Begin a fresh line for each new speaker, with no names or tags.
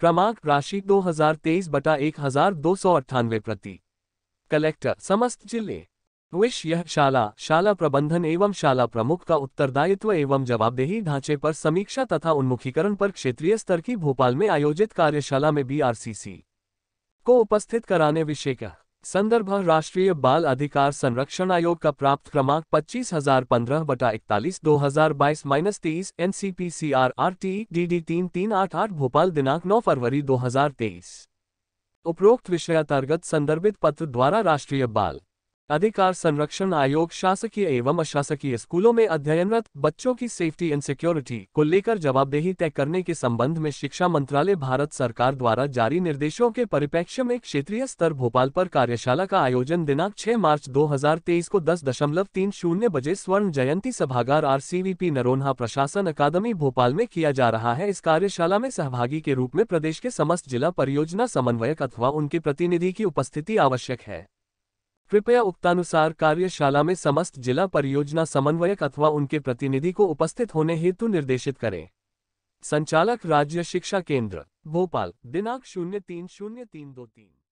क्रमांक राशि दो हजार तेईस बटा एक हजार दो सौ अट्ठानवे प्रति कलेक्टर समस्त जिले विश यह शाला शाला प्रबंधन एवं शाला प्रमुख का उत्तरदायित्व एवं जवाबदेही ढांचे पर समीक्षा तथा उन्मुखीकरण पर क्षेत्रीय स्तर की भोपाल में आयोजित कार्यशाला में बीआरसीसी को उपस्थित कराने विषय का संदर्भ राष्ट्रीय बाल अधिकार संरक्षण आयोग का प्राप्त क्रमांक पच्चीस हजार पंद्रह बटा इकतालीस दो हजार बाईस माइनस तेईस N C P C R R T D D तीन तीन आठ आठ भोपाल दिनांक नौ फरवरी दो हजार तेईस उपरोक्त विषयांतर्गत संदर्भित पत्र द्वारा राष्ट्रीय बाल अधिकार संरक्षण आयोग शासकीय एवं अशासकीय स्कूलों में अध्ययनरत बच्चों की सेफ्टी एंड सिक्योरिटी को लेकर जवाबदेही तय करने के संबंध में शिक्षा मंत्रालय भारत सरकार द्वारा जारी निर्देशों के परिप्रेक्ष्य में क्षेत्रीय स्तर भोपाल पर कार्यशाला का आयोजन दिनांक 6 मार्च 2023 को दस दशमलव तीन शून्य बजे स्वर्ण जयंती सभागार आर नरोन्हा प्रशासन अकादमी भोपाल में किया जा रहा है इस कार्यशाला में सहभागी के रूप में प्रदेश के समस्त जिला परियोजना समन्वयक अथवा उनके प्रतिनिधि की उपस्थिति आवश्यक है कृपया उक्तानुसार कार्यशाला में समस्त जिला परियोजना समन्वयक अथवा उनके प्रतिनिधि को उपस्थित होने हेतु निर्देशित करें संचालक राज्य शिक्षा केंद्र भोपाल दिनांक शून्य तीन शून्य तीन दो तीन